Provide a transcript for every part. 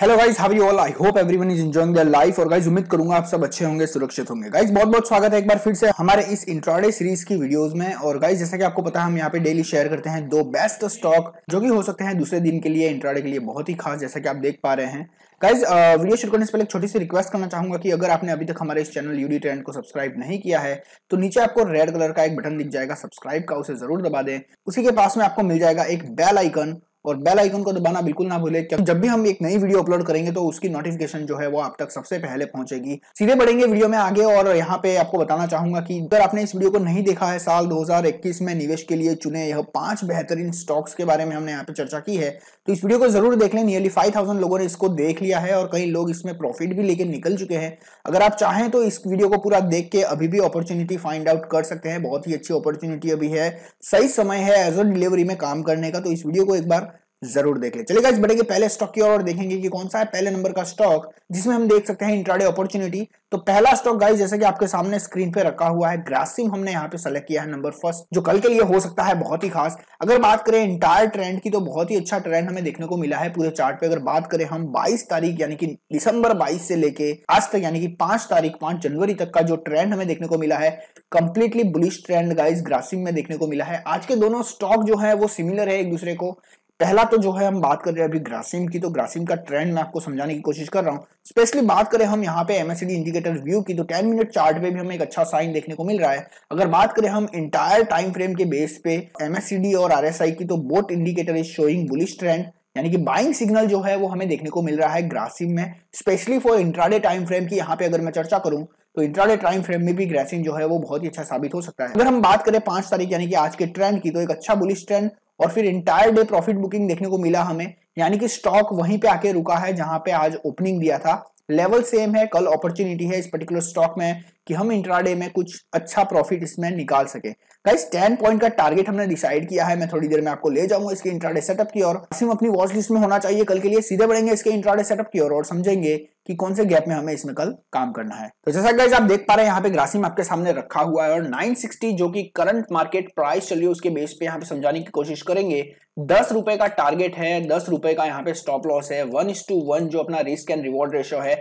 hello guys how you all I hope everyone is enjoying their life और guys उम्मीद करूंगा आप सब अच्छे होंगे सुरक्षित होंगे गाइस बहुत बहुत स्वागत है एक बार फिर से हमारे इस इंट्राडे सीरीज की वीडियोस में और गाइस जैसा कि आपको पता है हम यहाँ पे डेली शेयर करते हैं दो बेस्ट स्टॉक जो कि हो सकते हैं दूसरे दिन के लिए इंट्राडे के लिए बहुत ही खास जैसा कि आप देख पा रहे हैं गाइज वीडियो शुरू करने से पहले एक छोटी सी रिक्वेस्ट करना चाहूंगा कि अगर आपने अभी तक हमारे इस चैनल यूडी ट्रेंड को सब्सक्राइब नहीं किया है तो नीचे आपको रेड कलर का एक बटन दिख जाएगा सब्सक्राइब का उसे जरूर दबा दें उसी के पास में आपको मिल जाएगा एक बेल आइकन और बेल आइकन को दबाना तो बिल्कुल ना भूले क्योंकि जब भी हम एक नई वीडियो अपलोड करेंगे तो उसकी नोटिफिकेशन जो है वो आप तक सबसे पहले पहुंचेगी सीधे बढ़ेंगे वीडियो में आगे और यहाँ पे आपको बताना चाहूंगा कि अगर आपने इस वीडियो को नहीं देखा है साल 2021 में निवेश के लिए चुने यह पांच बेहतरीन स्टॉक्स के बारे में हमने यहाँ पे चर्चा की है तो इस वीडियो को जरूर देख लें नियरली फाइव लोगों ने इसको देख लिया है और कई लोग इसमें प्रॉफिट भी लेकर निकल चुके हैं अगर आप चाहें तो इस वीडियो को पूरा देख के अभी भी अपॉर्चुनिटी फाइंड आउट कर सकते हैं बहुत ही अच्छी अपॉर्चुनिटी अभी है सही समय है एज अ डिलीवरी में काम करने का तो इस वीडियो को एक बार जरूर देख ले चलेगा इस बढ़ेगी पहले स्टॉक की और देखेंगे कि कौन सा है पहले नंबर का स्टॉक जिसमें हम देख सकते हैं इंट्राडे अपॉर्चुनिटी तो पहला स्टॉक गाइस जैसे कि आपके सामने स्क्रीन पे रखा हुआ है ग्रासिंग हमने यहाँ पे सेलेक्ट किया है नंबर फर्स्ट जो कल के लिए हो सकता है बहुत ही खास अगर बात करें इंटायर ट्रेंड की तो बहुत ही अच्छा ट्रेंड हमें देखने को मिला है पूरे चार्ट पे अगर बात करें हम बाईस तारीख यानी कि दिसंबर बाईस से लेके आज तक यानी कि पांच तारीख पांच जनवरी तक का जो ट्रेंड हमें देखने को मिला है completely bullish trend guys Grasim में देखने को मिला है आज के दोनों स्टॉक जो है वो सिमिलर है एक दूसरे को पहला तो जो है हम बात कर रहे हैं अभी ग्रासिम की तो ग्रासिम का ट्रेंड मैं आपको समझाने की कोशिश कर रहा हूँ स्पेशली बात करें हम यहाँ पे एमएसडी इंडिकेटर व्यू की तो 10 मिनट चार्ट पे भी हमें एक अच्छा साइन देखने को मिल रहा है अगर बात करें हम इंटायर टाइम फ्रेम के बेस पे एमएसडी और आर की तो both indicator is showing bullish trend यानी कि बाइंग सिग्नल जो है वो हमें देखने को मिल रहा है ग्रासिम में specially for intraday time frame की यहाँ पे अगर मैं चर्चा करूँ तो इंट्राडे टाइम फ्रेम में भी ग्रासिम जो है वो बहुत ही अच्छा साबित हो सकता है अगर हम बात करें पांच तारीख यानी कि आज के ट्रेंड की तो एक अच्छा बुलिश ट्रेंड और फिर इंटायर डे प्रॉफिट बुकिंग देखने को मिला हमें यानी कि स्टॉक वहीं पे आके रुका है जहां पे आज ओपनिंग दिया था लेवल सेम है कल अपॉर्चुनिटी है इस पर्टिकुलर स्टॉक में कि हम इंट्राडे में कुछ अच्छा प्रॉफिट इसमें निकाल सके गाइस 10 पॉइंट का टारगेट हमने डिसाइड किया है मैं थोड़ी देर में आपको ले जाऊंगा इसके इंट्राडे सेटअप की और सिम अपनी वॉच लिस्ट में होना चाहिए कल के लिए सीधे बढ़ेंगे इसके इंट्राडे सेटअप की और, और समझेंगे कि कौन से गैप में हमें इसमें कल काम करना है तो जैसा गाइज आप देख पा रहे हैं यहाँ पे ग्रासिम आपके सामने रखा हुआ है और 960 जो कि करंट मार्केट प्राइस चलिए उसके बेस पे यहाँ पे समझाने की कोशिश करेंगे दस रुपए का टारगेट है दस रुपए का यहाँ पे स्टॉप लॉस है वन इज टू वन जो अपना रिस्क एंड रिवॉर्ड रेशियो है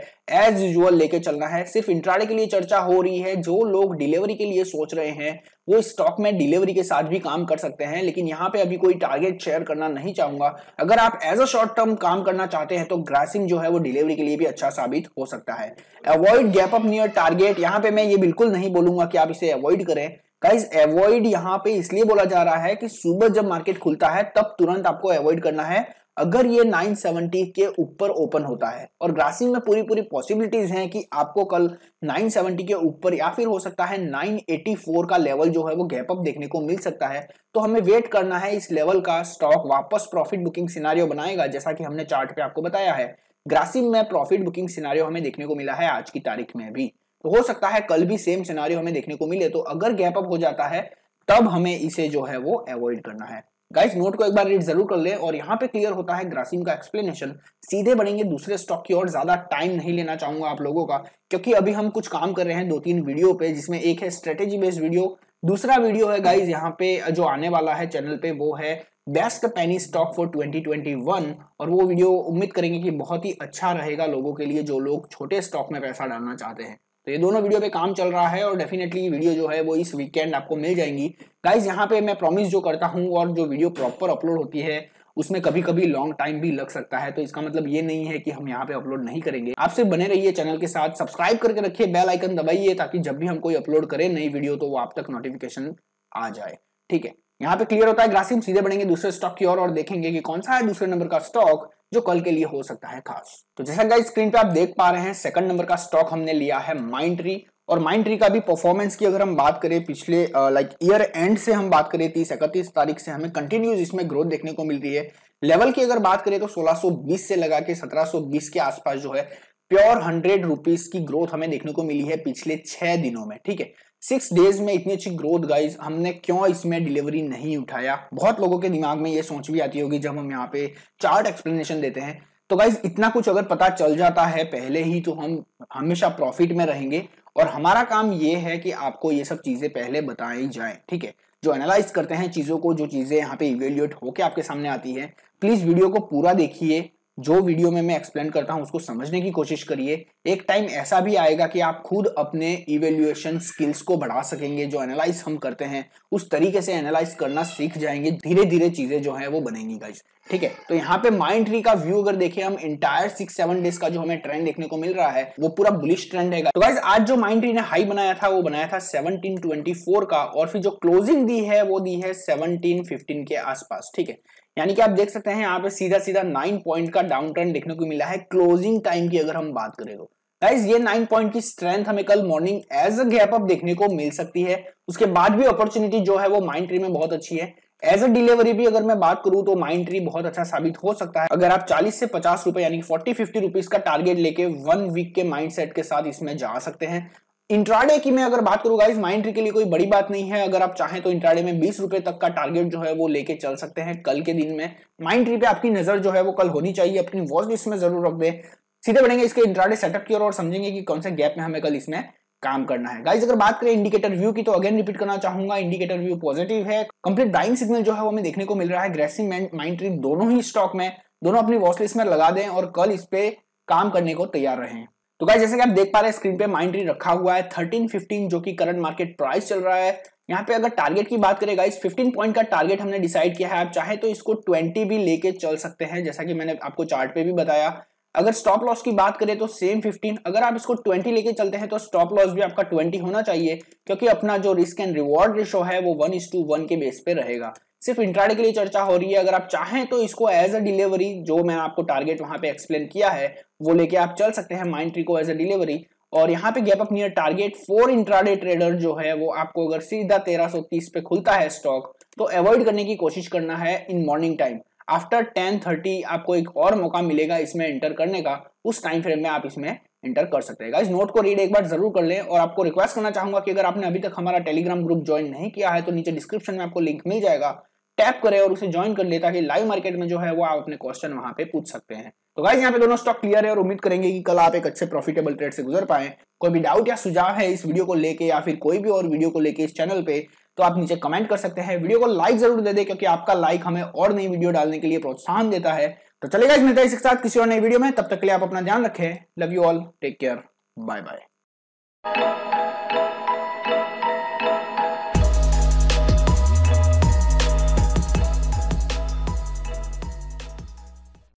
एज यूजल लेके चलना है सिर्फ इंट्राडे के लिए चर्चा हो रही है जो लोग डिलीवरी के लिए सोच रहे हैं वो स्टॉक में डिलीवरी के साथ भी काम कर सकते हैं लेकिन यहाँ पे अभी कोई टारगेट शेयर करना नहीं चाहूंगा अगर आप एज अ शॉर्ट टर्म काम करना चाहते हैं तो ग्रासिंग जो है वो डिलीवरी के लिए भी अच्छा साबित हो सकता है avoid gap up near target यहाँ पे मैं ये बिल्कुल नहीं बोलूंगा कि आप इसे अवॉइड करें गाइज अवॉइड यहाँ पे इसलिए बोला जा रहा है कि सुबह जब मार्केट खुलता है तब तुरंत आपको अवॉइड करना है अगर ये 970 के ऊपर ओपन होता है और ग्रासिंग में पूरी पूरी पॉसिबिलिटीज हैं कि आपको कल 970 के ऊपर या फिर हो सकता है 984 का लेवल जो है वो गैप अप देखने को मिल सकता है तो हमें वेट करना है इस लेवल का स्टॉक वापस प्रॉफिट बुकिंग सिनारियो बनाएगा जैसा कि हमने चार्ट पे आपको बताया है ग्रासिंग में प्रॉफिट बुकिंग सिनारियो हमें देखने को मिला है आज की तारीख में भी हो सकता है कल भी सेम सिनारी हमें देखने को मिले तो अगर गैप अप हो जाता है तब हमें इसे जो है वो अवॉइड करना है गाइस नोट को एक बार रीड जरूर कर ले और यहाँ पे क्लियर होता है ग्रासिम का एक्सप्लेनेशन सीधे बढ़ेंगे दूसरे स्टॉक की ओर ज्यादा टाइम नहीं लेना चाहूंगा आप लोगों का क्योंकि अभी हम कुछ काम कर रहे हैं दो तीन वीडियो पे जिसमें एक है स्ट्रेटेजी बेस्ड वीडियो दूसरा वीडियो है गाइज यहाँ पे जो आने वाला है चैनल पे वो है बेस्ट पेनी स्टॉक फॉर 2021 और वो वीडियो उम्मीद करेंगे कि बहुत ही अच्छा रहेगा लोगों के लिए जो लोग छोटे स्टॉक में पैसा डालना चाहते हैं तो ये दोनों वीडियो पे काम चल रहा है और डेफिनेटली वीडियो जो है वो इस वीकेंड आपको मिल जाएंगी गाइज यहाँ पे मैं प्रॉमिस जो करता हूँ और जो वीडियो प्रॉपर अपलोड होती है उसमें कभी कभी लॉन्ग टाइम भी लग सकता है तो इसका मतलब ये नहीं है कि हम यहाँ पे अपलोड नहीं करेंगे आप सिर्फ बने रहिए चैनल के साथ सब्सक्राइब करके रखिए बेल आइकन दबाइए ताकि जब भी हम कोई अपलोड करें नई वीडियो तो वो आप तक नोटिफिकेशन आ जाए ठीक है यहाँ पे क्लियर होता है ग्रासिम सीधे बढ़ेंगे दूसरे स्टॉक की ओर और, और देखेंगे कि कौन सा है दूसरे नंबर का स्टॉक जो कल के लिए हो सकता है खास तो जैसा गाइस स्क्रीन पे आप देख पा रहे हैं सेकंड नंबर का स्टॉक हमने लिया है माइंड ट्री और माइंड ट्री का भी परफॉर्मेंस की अगर हम बात करें पिछले लाइक ईयर एंड से हम बात करें तीस इकतीस तारीख से हमें कंटिन्यूस इसमें ग्रोथ देखने को मिल रही है लेवल की अगर बात करें तो 1620 से लगा के 1720 के आसपास जो है प्योर हंड्रेड रुपीज की ग्रोथ हमें देखने को मिली है पिछले छह दिनों में ठीक है सिक्स डेज में इतनी अच्छी ग्रोथ गाइज हमने क्यों इसमें डिलीवरी नहीं उठाया बहुत लोगों के दिमाग में ये सोच भी आती होगी जब हम यहाँ पे चार्ट एक्सप्लेनेशन देते हैं तो गाइज इतना कुछ अगर पता चल जाता है पहले ही तो हम हमेशा प्रॉफिट में रहेंगे और हमारा काम ये है कि आपको ये सब चीजें पहले बताई जाए ठीक है जो एनालाइज करते हैं चीजों को जो चीजें यहाँ पे इवेल्युएट होके आपके सामने आती है प्लीज वीडियो को पूरा देखिए जो वीडियो में मैं एक्सप्लेन करता हूँ उसको समझने की कोशिश करिए एक टाइम ऐसा भी आएगा कि आप खुद अपने इवेल्युएशन स्किल्स को बढ़ा सकेंगे जो एनालाइज हम करते हैं उस तरीके से एनालाइज करना सीख जाएंगे धीरे धीरे चीज़ें जो है वो बनेंगी गाइज ठीक है तो यहाँ पे माइंड ट्री का व्यू अगर देखें हम इंटायर सिक्स सेवन डेज का जो हमें ट्रेंड देखने को मिल रहा है वो पूरा बुलिश ट्रेंड है तो गाइज आज जो माइंड ट्री ने हाई बनाया था वो बनाया था सेवनटीन का और फिर जो क्लोजिंग दी है वो दी है सेवनटीन के आसपास ठीक है यानी कि आप देख सकते हैं यहाँ पे सीधा सीधा नाइन पॉइंट का डाउन ट्रेंड देखने को मिला है क्लोजिंग टाइम की अगर हम बात करें तो गाइज ये नाइन पॉइंट की स्ट्रेंथ हमें कल morning as a gap up देखने को मिल सकती है उसके बाद भी अपॉर्चुनिटी जो है वो माइंड ट्री में बहुत अच्छी है एज अ डिलीवरी भी अगर मैं बात करूं तो माइंड ट्री बहुत अच्छा साबित हो सकता है अगर आप 40 से 50 रुपए यानी 40 50 रुपीस का टारगेट लेके वन वीक के माइंड सेट के साथ इसमें जा सकते हैं इंट्राडे की मैं अगर बात करूं गाइस माइंड ट्री के लिए कोई बड़ी बात नहीं है अगर आप चाहें तो इंट्राडे में बीस रुपए तक का टारगेट जो है वो लेके चल सकते हैं कल के दिन में माइंड ट्री पे आपकी नजर जो है वो कल होनी चाहिए अपनी वॉच लिस्ट में जरूर रख दें सीधे बढ़ेंगे इसके इंट्राडे सेटअप की ओर और, और समझेंगे कि कौन से गैप में हमें कल इसमें काम करना है गाइज अगर बात करें इंडिकेटर व्यू की तो अगेन रिपीट करना चाहूंगा इंडिकेटर व्यू पॉजिटिव है कंप्लीट बाइंग सिग्नल जो है वो हमें देखने को मिल रहा है ग्रेसिंग माइंड ट्री दोनों ही स्टॉक में दोनों अपनी वॉच लिस्ट में लगा दें और कल इस पे काम करने को तैयार रहें तो गाइस जैसे कि आप देख पा रहे हैं स्क्रीन पे माइंड रखा हुआ है 1315 जो कि करंट मार्केट प्राइस चल रहा है यहाँ पे अगर टारगेट की बात करें गाइस 15 पॉइंट का टारगेट हमने डिसाइड किया है आप चाहे तो इसको 20 भी लेके चल सकते हैं जैसा कि मैंने आपको चार्ट पे भी बताया अगर स्टॉप लॉस की बात करें तो सेम 15 अगर आप इसको 20 लेके चलते हैं तो स्टॉप लॉस भी आपका 20 होना चाहिए क्योंकि अपना जो रिस्क एंड रिवॉर्ड रेशो है वो वन इस टू वन के बेस पे रहेगा सिर्फ इंट्राडे के लिए चर्चा हो रही है अगर आप चाहें तो इसको एज अ डिलीवरी जो मैंने आपको टारगेट वहां पे एक्सप्लेन किया है वो लेके आप चल सकते हैं माइंड ट्री को एज अ डिलीवरी और यहाँ पे gap up near target for intraday trader जो है वो आपको अगर सीधा तेरह पे खुलता है स्टॉक तो अवॉइड करने की कोशिश करना है in morning time after ten thirty आपको एक और मौका मिलेगा इसमें एंटर करने का उस टाइम फ्रेम में आप इसमें एंटर कर सकते हैं इस नोट को रीड एक बार जरूर कर लें और आपको रिक्वेस्ट करना चाहूंगा कि अगर आपने अभी तक हमारा टेलीग्राम ग्रुप ज्वाइन नहीं किया है तो नीचे डिस्क्रिप्शन में आपको लिंक मिल जाएगा टैप करें और उसे ज्वाइन कर ले ताकि लाइव मार्केट में जो है वो आप अपने क्वेश्चन वहां पे पूछ सकते हैं तो गाइज यहाँ पे दोनों स्टॉक क्लियर है और उम्मीद करेंगे कि कल आप एक अच्छे प्रॉफिटेबल ट्रेड से गुजर पाए कोई भी डाउट या सुझाव है इस वीडियो को लेके या फिर कोई भी और वीडियो को लेके इस चैनल पे तो आप नीचे कमेंट कर सकते हैं वीडियो को लाइक जरूर दे दे क्योंकि आपका लाइक हमें और नई वीडियो डालने के लिए प्रोत्साहन देता है तो चलेगा इस मिलता है इसके साथ किसी और नई वीडियो में तब तक के लिए आप अपना ध्यान रखें love you all take care bye bye